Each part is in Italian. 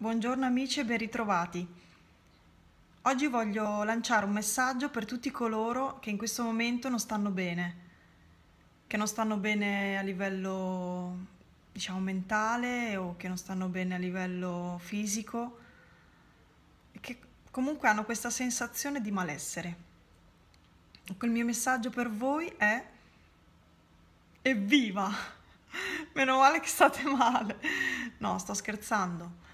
Buongiorno amici e ben ritrovati. Oggi voglio lanciare un messaggio per tutti coloro che in questo momento non stanno bene, che non stanno bene a livello diciamo mentale o che non stanno bene a livello fisico che comunque hanno questa sensazione di malessere. Ecco, il mio messaggio per voi è evviva! Meno male che state male. No, sto scherzando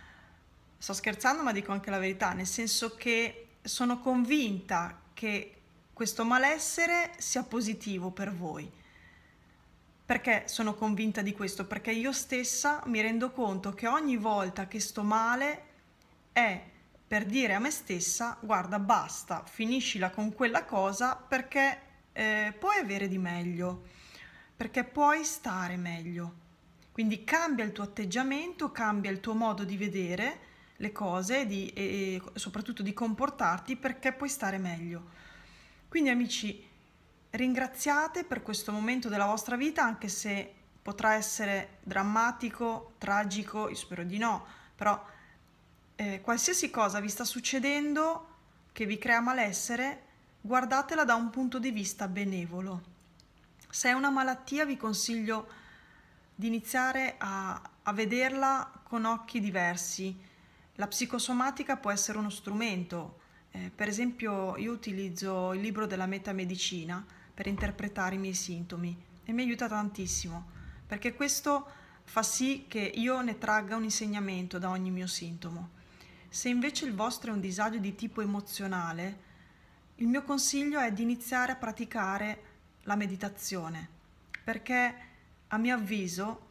sto scherzando ma dico anche la verità, nel senso che sono convinta che questo malessere sia positivo per voi. Perché sono convinta di questo? Perché io stessa mi rendo conto che ogni volta che sto male è per dire a me stessa guarda basta, finiscila con quella cosa perché eh, puoi avere di meglio, perché puoi stare meglio. Quindi cambia il tuo atteggiamento, cambia il tuo modo di vedere le cose di, e soprattutto di comportarti perché puoi stare meglio. Quindi amici, ringraziate per questo momento della vostra vita anche se potrà essere drammatico, tragico, io spero di no, però eh, qualsiasi cosa vi sta succedendo che vi crea malessere, guardatela da un punto di vista benevolo. Se è una malattia vi consiglio di iniziare a, a vederla con occhi diversi, la psicosomatica può essere uno strumento, eh, per esempio io utilizzo il libro della metamedicina per interpretare i miei sintomi e mi aiuta tantissimo perché questo fa sì che io ne tragga un insegnamento da ogni mio sintomo. Se invece il vostro è un disagio di tipo emozionale, il mio consiglio è di iniziare a praticare la meditazione, perché a mio avviso,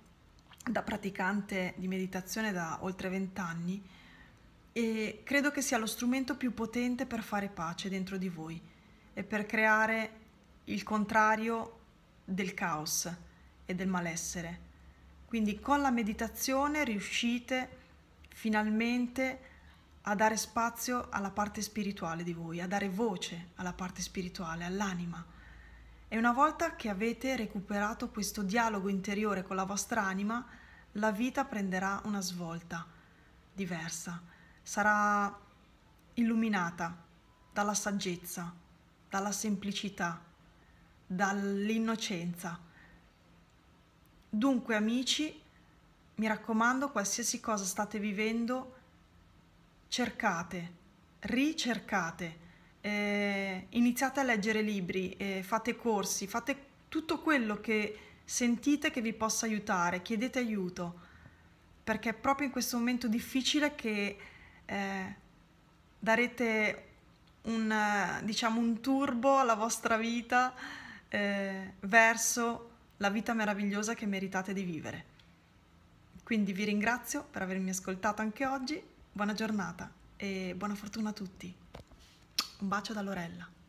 da praticante di meditazione da oltre vent'anni, e credo che sia lo strumento più potente per fare pace dentro di voi e per creare il contrario del caos e del malessere. Quindi con la meditazione riuscite finalmente a dare spazio alla parte spirituale di voi, a dare voce alla parte spirituale, all'anima. E una volta che avete recuperato questo dialogo interiore con la vostra anima, la vita prenderà una svolta diversa sarà illuminata dalla saggezza, dalla semplicità, dall'innocenza. Dunque amici, mi raccomando, qualsiasi cosa state vivendo, cercate, ricercate, eh, iniziate a leggere libri, eh, fate corsi, fate tutto quello che sentite che vi possa aiutare, chiedete aiuto, perché è proprio in questo momento difficile che eh, darete un, eh, diciamo, un turbo alla vostra vita eh, verso la vita meravigliosa che meritate di vivere. Quindi vi ringrazio per avermi ascoltato anche oggi, buona giornata e buona fortuna a tutti. Un bacio da Lorella.